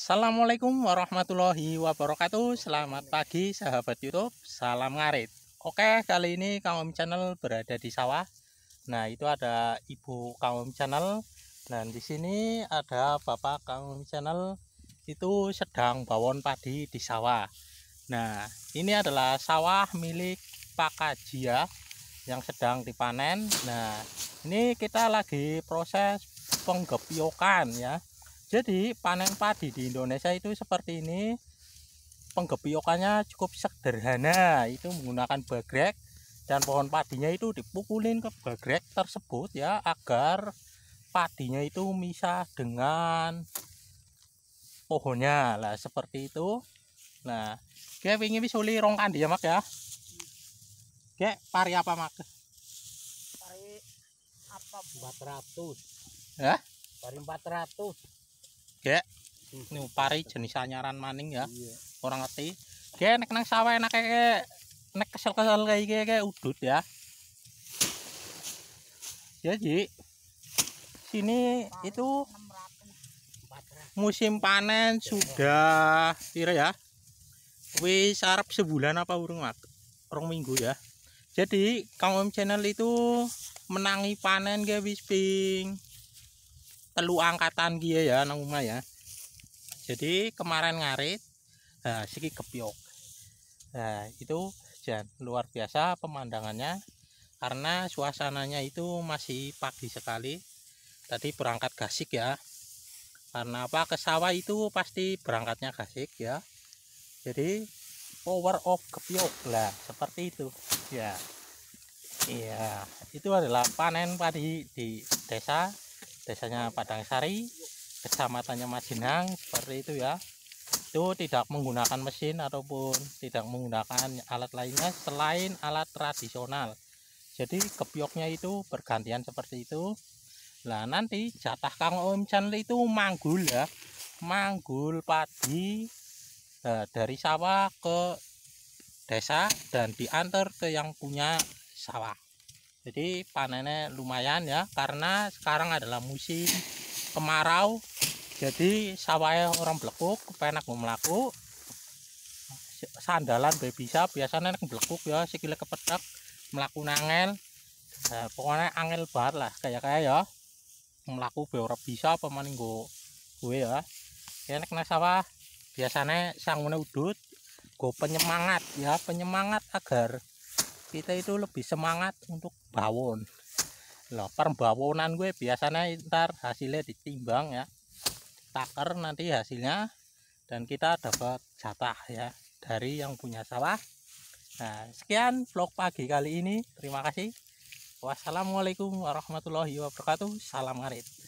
Assalamualaikum warahmatullahi wabarakatuh Selamat pagi sahabat youtube Salam ngarit Oke kali ini Kang Om Channel berada di sawah Nah itu ada ibu Kang Om Channel Dan di sini ada bapak Kang Om Channel Itu sedang bawon padi di sawah Nah ini adalah sawah milik Pak Kajia Yang sedang dipanen Nah ini kita lagi proses penggepiokan ya jadi panen padi di Indonesia itu seperti ini. Penggepiokannya cukup sederhana, itu menggunakan bagrek dan pohon padinya itu dipukulin ke bagrek tersebut ya agar padinya itu misah dengan pohonnya lah seperti itu. Nah, kayak ini wisuli rong dia ya, mak ya. Kayak pari apa mak? Pari apa? 400. Ya? Pari 400 gek mhm. ini pari jenis anyaran maning ya iya. orang ngerti gek nek nang sawah enak kayak nek kesel kesel kayak gek kayak udut ya, ya Jadi sini itu musim panen sudah kira ya wis arep sebulan apa urung mak urung minggu ya jadi kang om channel itu menangi panen gak ping telu angkatan dia ya rumah ya jadi kemarin ngarit nah, siki kepiok nah itu jen, luar biasa pemandangannya karena suasananya itu masih pagi sekali tadi berangkat gasik ya karena apa ke sawah itu pasti berangkatnya gasik ya jadi power of kepiok lah seperti itu ya iya itu adalah panen padi di desa desanya Padang Sari kecamatannya Majinang seperti itu ya itu tidak menggunakan mesin ataupun tidak menggunakan alat lainnya selain alat tradisional jadi kepioknya itu bergantian seperti itu Nah nanti jatah Kang Om Chan itu manggul ya manggul padi eh, dari sawah ke desa dan diantar ke yang punya sawah jadi panennya lumayan ya karena sekarang adalah musim kemarau jadi sawahnya orang belekuk penak mau melaku sandalan be bisa biasanya enak belekuk ya sikile kepetek melaku nangel nah, pokoknya angel banget lah kayak kayak ya melaku be ora bisa apa gue gue ya ya enak nang sawah biasanya sangune udut gue penyemangat ya penyemangat agar kita itu lebih semangat untuk bawon loh perbawonan gue biasanya ntar hasilnya ditimbang ya takar nanti hasilnya dan kita dapat jatah ya dari yang punya sawah nah sekian vlog pagi kali ini terima kasih wassalamualaikum warahmatullahi wabarakatuh salam ngarit